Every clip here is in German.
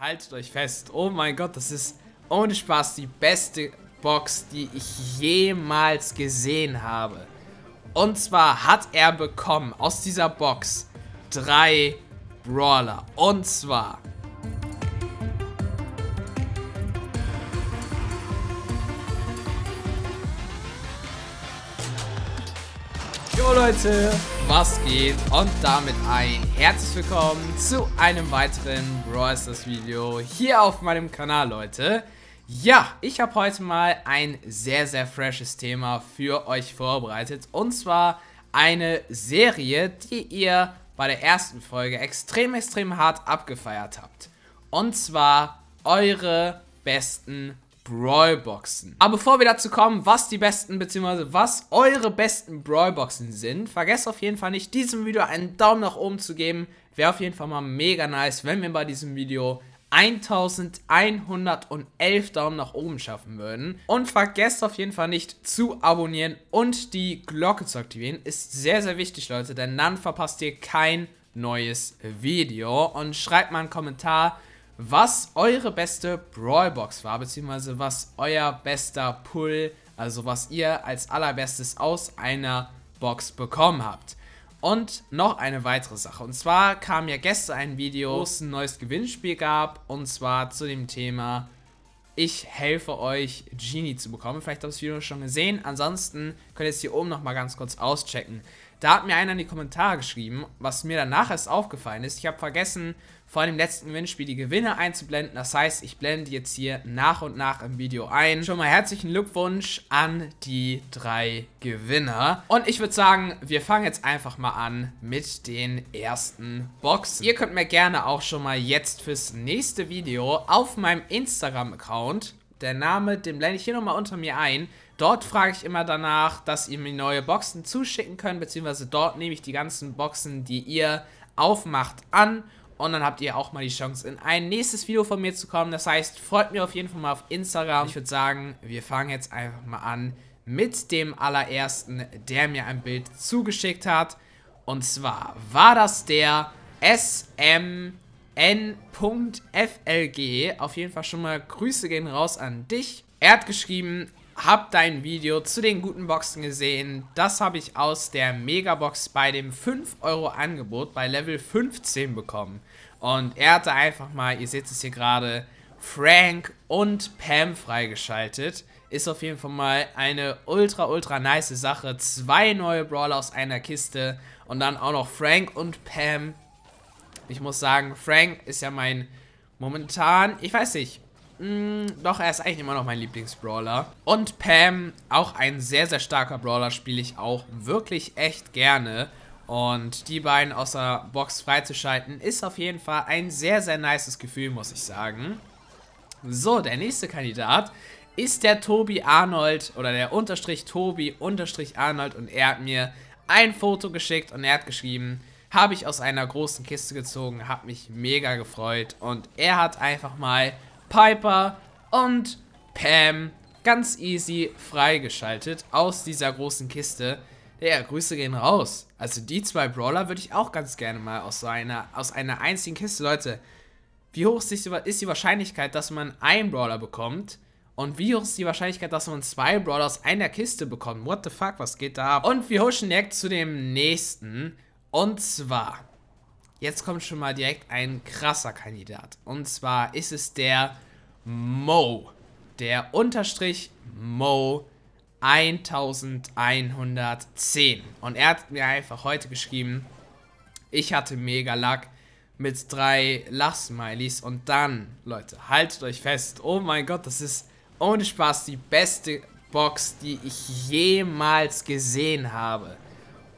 Haltet euch fest. Oh mein Gott, das ist ohne Spaß die beste Box, die ich jemals gesehen habe. Und zwar hat er bekommen aus dieser Box drei Brawler. Und zwar Leute, was geht? Und damit ein herzlich willkommen zu einem weiteren Brawl Stars Video hier auf meinem Kanal, Leute. Ja, ich habe heute mal ein sehr, sehr freshes Thema für euch vorbereitet. Und zwar eine Serie, die ihr bei der ersten Folge extrem, extrem hart abgefeiert habt. Und zwar eure besten Brawlboxen. Aber bevor wir dazu kommen, was die besten bzw. was eure besten Brawlboxen sind, vergesst auf jeden Fall nicht, diesem Video einen Daumen nach oben zu geben. Wäre auf jeden Fall mal mega nice, wenn wir bei diesem Video 1111 Daumen nach oben schaffen würden. Und vergesst auf jeden Fall nicht zu abonnieren und die Glocke zu aktivieren. Ist sehr, sehr wichtig, Leute, denn dann verpasst ihr kein neues Video. Und schreibt mal einen Kommentar, was eure beste Brawlbox war, beziehungsweise was euer bester Pull, also was ihr als allerbestes aus einer Box bekommen habt. Und noch eine weitere Sache. Und zwar kam ja gestern ein Video, wo es ein neues Gewinnspiel gab. Und zwar zu dem Thema, ich helfe euch, Genie zu bekommen. Vielleicht habt ihr das Video schon gesehen. Ansonsten könnt ihr es hier oben nochmal ganz kurz auschecken. Da hat mir einer in die Kommentare geschrieben, was mir danach erst aufgefallen ist. Ich habe vergessen, vor dem letzten Gewinnspiel die Gewinne einzublenden. Das heißt, ich blende jetzt hier nach und nach im Video ein. Schon mal herzlichen Glückwunsch an die drei Gewinner. Und ich würde sagen, wir fangen jetzt einfach mal an mit den ersten Boxen. Ihr könnt mir gerne auch schon mal jetzt fürs nächste Video auf meinem Instagram-Account, der Name, den blende ich hier nochmal unter mir ein, Dort frage ich immer danach, dass ihr mir neue Boxen zuschicken könnt, beziehungsweise dort nehme ich die ganzen Boxen, die ihr aufmacht, an und dann habt ihr auch mal die Chance, in ein nächstes Video von mir zu kommen. Das heißt, folgt mir auf jeden Fall mal auf Instagram. Ich würde sagen, wir fangen jetzt einfach mal an mit dem allerersten, der mir ein Bild zugeschickt hat. Und zwar war das der smn.flg. Auf jeden Fall schon mal Grüße gehen raus an dich. Er hat geschrieben, hab dein Video zu den guten Boxen gesehen. Das habe ich aus der Megabox bei dem 5 Euro Angebot bei Level 15 bekommen. Und er hatte einfach mal, ihr seht es hier gerade, Frank und Pam freigeschaltet. Ist auf jeden Fall mal eine ultra, ultra nice Sache. Zwei neue Brawler aus einer Kiste und dann auch noch Frank und Pam. Ich muss sagen, Frank ist ja mein momentan, ich weiß nicht, Mm, doch, er ist eigentlich immer noch mein Lieblingsbrawler. Und Pam, auch ein sehr, sehr starker Brawler, spiele ich auch wirklich echt gerne. Und die beiden aus der Box freizuschalten, ist auf jeden Fall ein sehr, sehr nices Gefühl, muss ich sagen. So, der nächste Kandidat ist der Tobi Arnold oder der Unterstrich Tobi Unterstrich Arnold und er hat mir ein Foto geschickt und er hat geschrieben, habe ich aus einer großen Kiste gezogen, habe mich mega gefreut und er hat einfach mal Piper und Pam ganz easy freigeschaltet aus dieser großen Kiste. Ja, Grüße gehen raus. Also die zwei Brawler würde ich auch ganz gerne mal aus einer, aus einer einzigen Kiste. Leute, wie hoch ist die, ist die Wahrscheinlichkeit, dass man einen Brawler bekommt? Und wie hoch ist die Wahrscheinlichkeit, dass man zwei Brawler aus einer Kiste bekommt? What the fuck, was geht da ab? Und wir huschen direkt zu dem nächsten. Und zwar Jetzt kommt schon mal direkt ein krasser Kandidat. Und zwar ist es der Mo. Der Unterstrich Mo 1110. Und er hat mir einfach heute geschrieben, ich hatte mega Luck mit drei Lachsmilies. Und dann, Leute, haltet euch fest. Oh mein Gott, das ist ohne Spaß die beste Box, die ich jemals gesehen habe.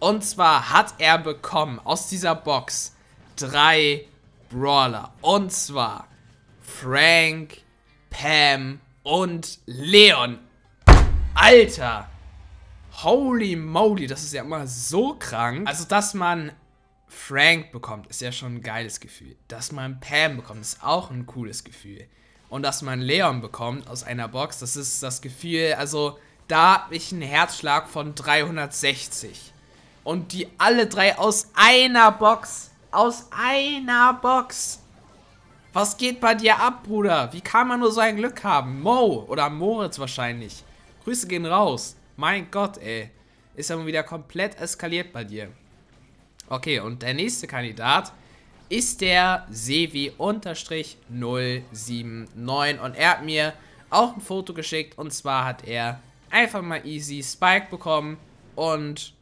Und zwar hat er bekommen aus dieser Box drei Brawler. Und zwar Frank, Pam und Leon. Alter! Holy moly, das ist ja immer so krank. Also, dass man Frank bekommt, ist ja schon ein geiles Gefühl. Dass man Pam bekommt, ist auch ein cooles Gefühl. Und dass man Leon bekommt aus einer Box, das ist das Gefühl, also da habe ich einen Herzschlag von 360. Und die alle drei aus einer Box aus einer Box. Was geht bei dir ab, Bruder? Wie kann man nur so ein Glück haben? Mo oder Moritz wahrscheinlich. Grüße gehen raus. Mein Gott, ey. Ist ja mal wieder komplett eskaliert bei dir. Okay, und der nächste Kandidat ist der Sevi-079. Und er hat mir auch ein Foto geschickt. Und zwar hat er einfach mal easy Spike bekommen. Und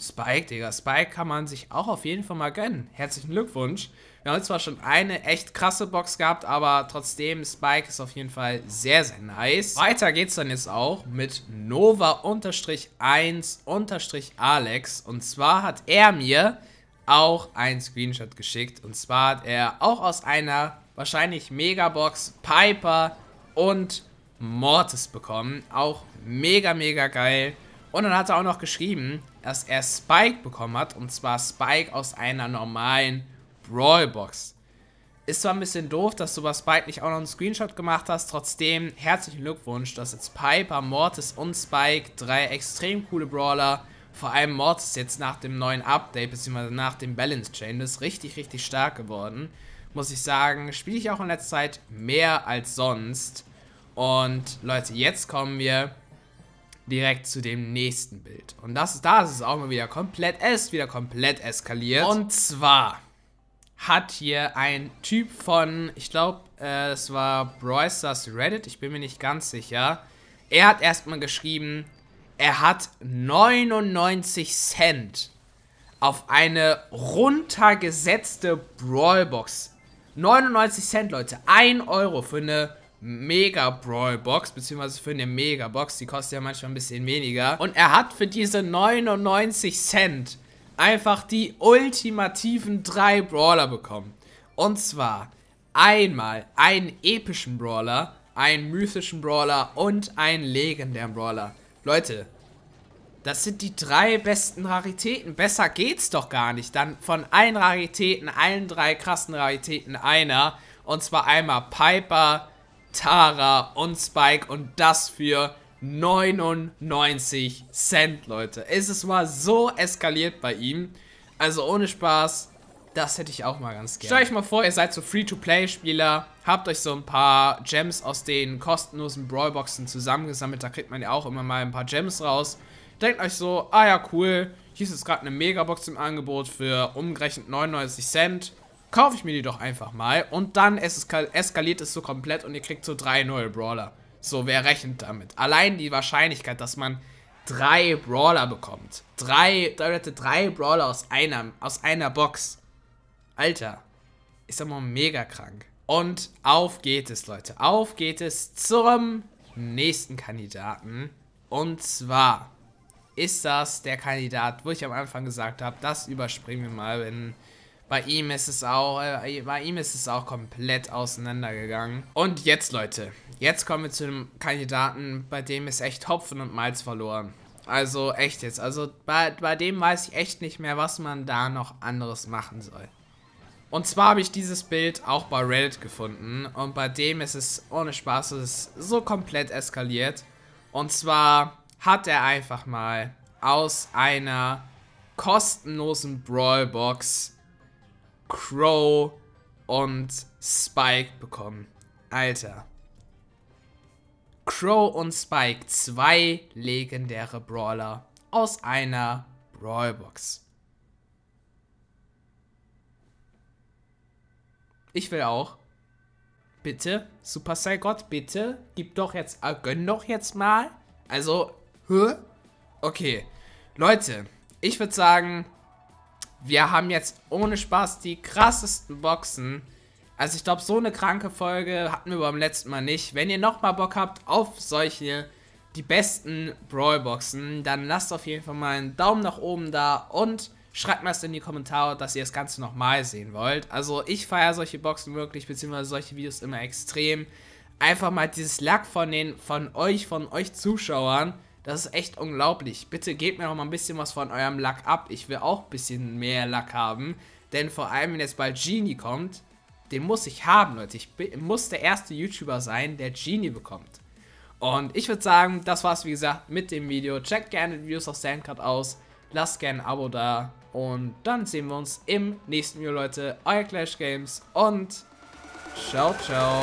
Spike, Digga. Spike kann man sich auch auf jeden Fall mal gönnen. Herzlichen Glückwunsch. Wir haben zwar schon eine echt krasse Box gehabt, aber trotzdem, Spike ist auf jeden Fall sehr, sehr nice. Weiter geht's dann jetzt auch mit Nova-1-Alex. Und zwar hat er mir auch einen Screenshot geschickt. Und zwar hat er auch aus einer wahrscheinlich Megabox Piper und Mortis bekommen. Auch mega, mega geil. Und dann hat er auch noch geschrieben, dass er Spike bekommen hat. Und zwar Spike aus einer normalen Brawlbox. Ist zwar ein bisschen doof, dass du bei Spike nicht auch noch einen Screenshot gemacht hast. Trotzdem, herzlichen Glückwunsch, dass jetzt Piper, Mortis und Spike drei extrem coole Brawler. Vor allem Mortis jetzt nach dem neuen Update, beziehungsweise nach dem Balance Changes, richtig, richtig stark geworden. Muss ich sagen, spiele ich auch in letzter Zeit mehr als sonst. Und Leute, jetzt kommen wir direkt zu dem nächsten Bild. Und das, da ist es auch mal wieder komplett, es ist wieder komplett eskaliert. Und zwar hat hier ein Typ von, ich glaube, äh, es war Broysters Reddit, ich bin mir nicht ganz sicher. Er hat erstmal geschrieben, er hat 99 Cent auf eine runtergesetzte Brawlbox. 99 Cent, Leute. 1 Euro für eine Mega Brawl Box, beziehungsweise für eine Mega Box, die kostet ja manchmal ein bisschen weniger. Und er hat für diese 99 Cent einfach die ultimativen drei Brawler bekommen. Und zwar einmal einen epischen Brawler, einen mythischen Brawler und einen legendären Brawler. Leute, das sind die drei besten Raritäten. Besser geht's doch gar nicht. Dann von allen Raritäten, allen drei krassen Raritäten einer. Und zwar einmal Piper, Tara und Spike und das für 99 Cent, Leute. Es, es war so eskaliert bei ihm. Also ohne Spaß, das hätte ich auch mal ganz gerne. Stellt euch mal vor, ihr seid so Free-to-Play-Spieler, habt euch so ein paar Gems aus den kostenlosen Brawlboxen zusammengesammelt. Da kriegt man ja auch immer mal ein paar Gems raus. Denkt euch so, ah ja, cool, hier ist jetzt gerade eine Megabox im Angebot für umgerechnet 99 Cent kaufe ich mir die doch einfach mal und dann eskaliert es so komplett und ihr kriegt so drei neue Brawler. So, wer rechnet damit? Allein die Wahrscheinlichkeit, dass man drei Brawler bekommt. Drei, Leute, drei Brawler aus einer, aus einer Box. Alter, ist aber mega krank. Und auf geht es, Leute. Auf geht es zum nächsten Kandidaten. Und zwar ist das der Kandidat, wo ich am Anfang gesagt habe, das überspringen wir mal, wenn bei ihm ist es auch, äh, bei ihm ist es auch komplett auseinandergegangen. Und jetzt, Leute, jetzt kommen wir zu einem Kandidaten, bei dem ist echt Hopfen und Malz verloren. Also echt jetzt. Also bei, bei dem weiß ich echt nicht mehr, was man da noch anderes machen soll. Und zwar habe ich dieses Bild auch bei Reddit gefunden und bei dem ist es ohne Spaß es ist so komplett eskaliert. Und zwar hat er einfach mal aus einer kostenlosen Brawlbox Crow und Spike bekommen. Alter. Crow und Spike, zwei legendäre Brawler aus einer Brawlbox. Ich will auch. Bitte, Super Gott, bitte, gib doch jetzt, äh, gönn doch jetzt mal. Also, hä? Okay, Leute, ich würde sagen, wir haben jetzt ohne Spaß die krassesten Boxen. Also ich glaube, so eine kranke Folge hatten wir beim letzten Mal nicht. Wenn ihr nochmal Bock habt auf solche, die besten Brawl-Boxen, dann lasst auf jeden Fall mal einen Daumen nach oben da und schreibt mal es in die Kommentare, dass ihr das Ganze nochmal sehen wollt. Also ich feiere solche Boxen wirklich, beziehungsweise solche Videos immer extrem. Einfach mal dieses Lack von, den, von euch, von euch Zuschauern, das ist echt unglaublich. Bitte gebt mir noch mal ein bisschen was von eurem Lack ab. Ich will auch ein bisschen mehr Lack haben. Denn vor allem, wenn jetzt bald Genie kommt, den muss ich haben, Leute. Ich muss der erste YouTuber sein, der Genie bekommt. Und ich würde sagen, das war's, wie gesagt, mit dem Video. Checkt gerne die Videos auf Sandcard aus. Lasst gerne ein Abo da. Und dann sehen wir uns im nächsten Video, Leute. Euer Clash Games und ciao, ciao.